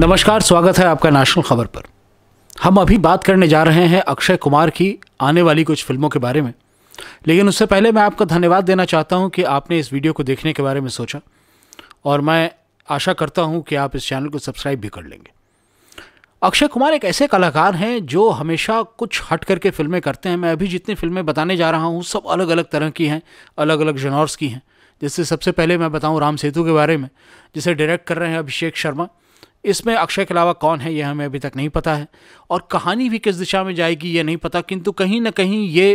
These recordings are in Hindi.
नमस्कार स्वागत है आपका नेशनल खबर पर हम अभी बात करने जा रहे हैं अक्षय कुमार की आने वाली कुछ फिल्मों के बारे में लेकिन उससे पहले मैं आपका धन्यवाद देना चाहता हूं कि आपने इस वीडियो को देखने के बारे में सोचा और मैं आशा करता हूं कि आप इस चैनल को सब्सक्राइब भी कर लेंगे अक्षय कुमार एक ऐसे कलाकार हैं जो हमेशा कुछ हट करके फिल्में करते हैं मैं अभी जितनी फिल्में बताने जा रहा हूँ सब अलग अलग तरह की हैं अलग अलग जनॉर्स की हैं जैसे सबसे पहले मैं बताऊँ राम सेतु के बारे में जिसे डायरेक्ट कर रहे हैं अभिषेक शर्मा इसमें अक्षय के अलावा कौन है यह हमें अभी तक नहीं पता है और कहानी भी किस दिशा में जाएगी ये नहीं पता किंतु कहीं ना कहीं ये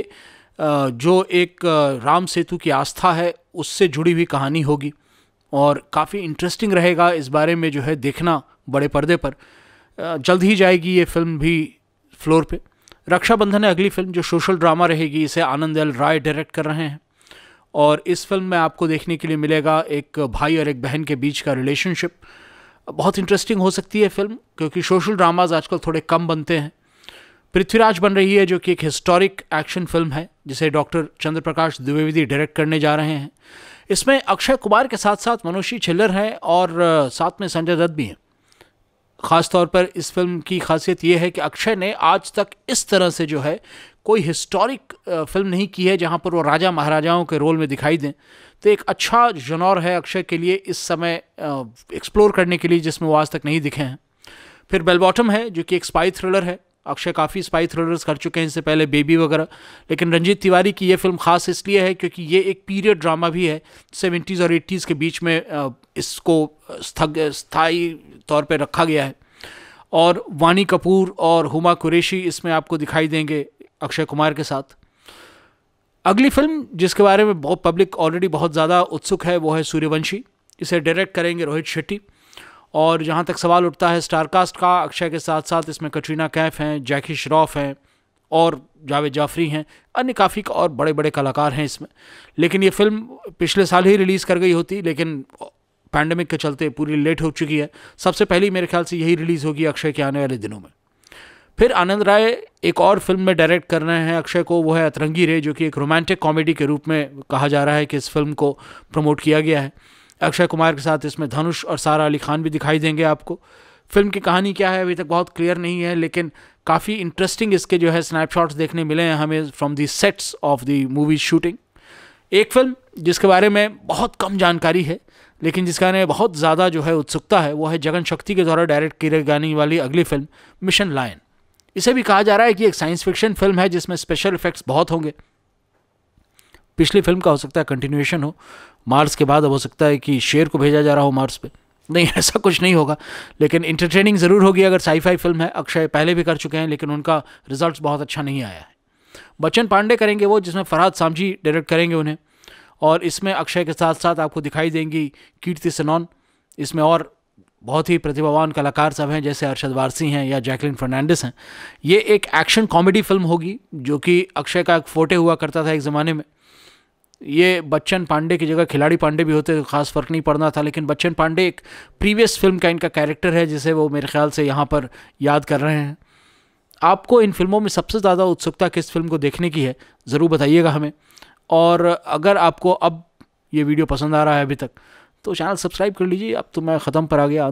जो एक राम सेतु की आस्था है उससे जुड़ी हुई कहानी होगी और काफ़ी इंटरेस्टिंग रहेगा इस बारे में जो है देखना बड़े पर्दे पर जल्द ही जाएगी ये फिल्म भी फ्लोर पे रक्षाबंधन है अगली फिल्म जो सोशल ड्रामा रहेगी इसे आनंद एल राय डायरेक्ट कर रहे हैं और इस फिल्म में आपको देखने के लिए मिलेगा एक भाई और एक बहन के बीच का रिलेशनशिप बहुत इंटरेस्टिंग हो सकती है फिल्म क्योंकि सोशल ड्रामाज आजकल थोड़े कम बनते हैं पृथ्वीराज बन रही है जो कि एक हिस्टोरिक एक्शन फिल्म है जिसे डॉक्टर चंद्र प्रकाश द्विवेदी डायरेक्ट करने जा रहे हैं इसमें अक्षय कुमार के साथ साथ मनुषी छिल्लर हैं और साथ में संजय दत्त भी हैं खासतौर पर इस फिल्म की खासियत ये है कि अक्षय ने आज तक इस तरह से जो है कोई हिस्टोरिक फिल्म नहीं की है जहाँ पर वो राजा महाराजाओं के रोल में दिखाई दें तो एक अच्छा जनौर है अक्षय के लिए इस समय एक्सप्लोर करने के लिए जिसमें वो आज तक नहीं दिखे हैं फिर बेलबॉटम है जो कि एक स्पाई थ्रिलर है अक्षय काफ़ी स्पाई थ्रिलर्स कर चुके हैं इससे पहले बेबी वगैरह लेकिन रंजीत तिवारी की ये फिल्म खास इसलिए है क्योंकि ये एक पीरियड ड्रामा भी है सेवेंटीज़ और एट्टीज़ के बीच में इसको स्थग स्थायी तौर पर रखा गया है और वानी कपूर और हुमा कुरेशी इसमें आपको दिखाई देंगे अक्षय कुमार के साथ अगली फिल्म जिसके बारे में बहुत पब्लिक ऑलरेडी बहुत ज़्यादा उत्सुक है वो है सूर्यवंशी इसे डायरेक्ट करेंगे रोहित शेट्टी और जहाँ तक सवाल उठता है स्टारकास्ट का अक्षय के साथ साथ इसमें कटरीना कैफ हैं जैकी श्रॉफ हैं और जावेद जाफरी हैं अन्य काफ़ी और बड़े बड़े कलाकार हैं इसमें लेकिन ये फिल्म पिछले साल ही रिलीज़ कर गई होती लेकिन पैंडमिक के चलते पूरी लेट हो चुकी है सबसे पहली मेरे ख्याल से यही रिलीज़ होगी अक्षय के आने वाले दिनों में फिर आनंद राय एक और फिल्म में डायरेक्ट कर रहे हैं अक्षय को वो है अतरंगी रे जो कि एक रोमांटिक कॉमेडी के रूप में कहा जा रहा है कि इस फिल्म को प्रमोट किया गया है अक्षय कुमार के साथ इसमें धनुष और सारा अली खान भी दिखाई देंगे आपको फिल्म की कहानी क्या है अभी तक बहुत क्लियर नहीं है लेकिन काफ़ी इंटरेस्टिंग इसके जो है स्नैपशॉट्स देखने मिले हैं हमें from the sets of the movie shooting एक फिल्म जिसके बारे में बहुत कम जानकारी है लेकिन जिसका ने बहुत ज़्यादा जो है उत्सुकता है वो है जगन शक्ति के द्वारा डायरेक्ट की जाने वाली अगली फिल्म मिशन लायन इसे भी कहा जा रहा है कि एक साइंस फिक्शन फिल्म है जिसमें स्पेशल इफेक्ट्स बहुत होंगे पिछली फिल्म का हो सकता है कंटिन्यूएशन हो मार्स के बाद अब हो सकता है कि शेर को भेजा जा रहा हो मार्स पे नहीं ऐसा कुछ नहीं होगा लेकिन इंटरटेनिंग ज़रूर होगी अगर साईफाई फिल्म है अक्षय पहले भी कर चुके हैं लेकिन उनका रिजल्ट बहुत अच्छा नहीं आया है बच्चन पांडे करेंगे वो जिसमें फराद सामजी डायरेक्ट करेंगे उन्हें और इसमें अक्षय के साथ साथ आपको दिखाई देंगी कीर्ति सनौन इसमें और बहुत ही प्रतिभावान कलाकार सब हैं जैसे अरशद वारसी हैं या जैकलिन फर्नांडिस हैं ये एक एक्शन कॉमेडी फिल्म होगी जो कि अक्षय का एक फोटे हुआ करता था एक ज़माने में ये बच्चन पांडे की जगह खिलाड़ी पांडे भी होते तो खास फ़र्क नहीं पड़ना था लेकिन बच्चन पांडे एक प्रीवियस फिल्म का इनका कैरेक्टर है जिसे वो मेरे ख्याल से यहाँ पर याद कर रहे हैं आपको इन फिल्मों में सबसे ज़्यादा उत्सुकता किस फिल्म को देखने की है ज़रूर बताइएगा हमें और अगर आपको अब ये वीडियो पसंद आ रहा है अभी तक तो चैनल सब्सक्राइब कर लीजिए अब तो मैं ख़त्म पर आ गया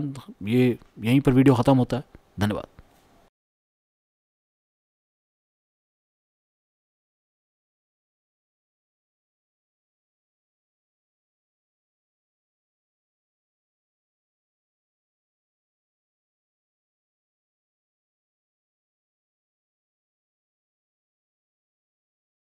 ये यहीं पर वीडियो ख़त्म होता है धन्यवाद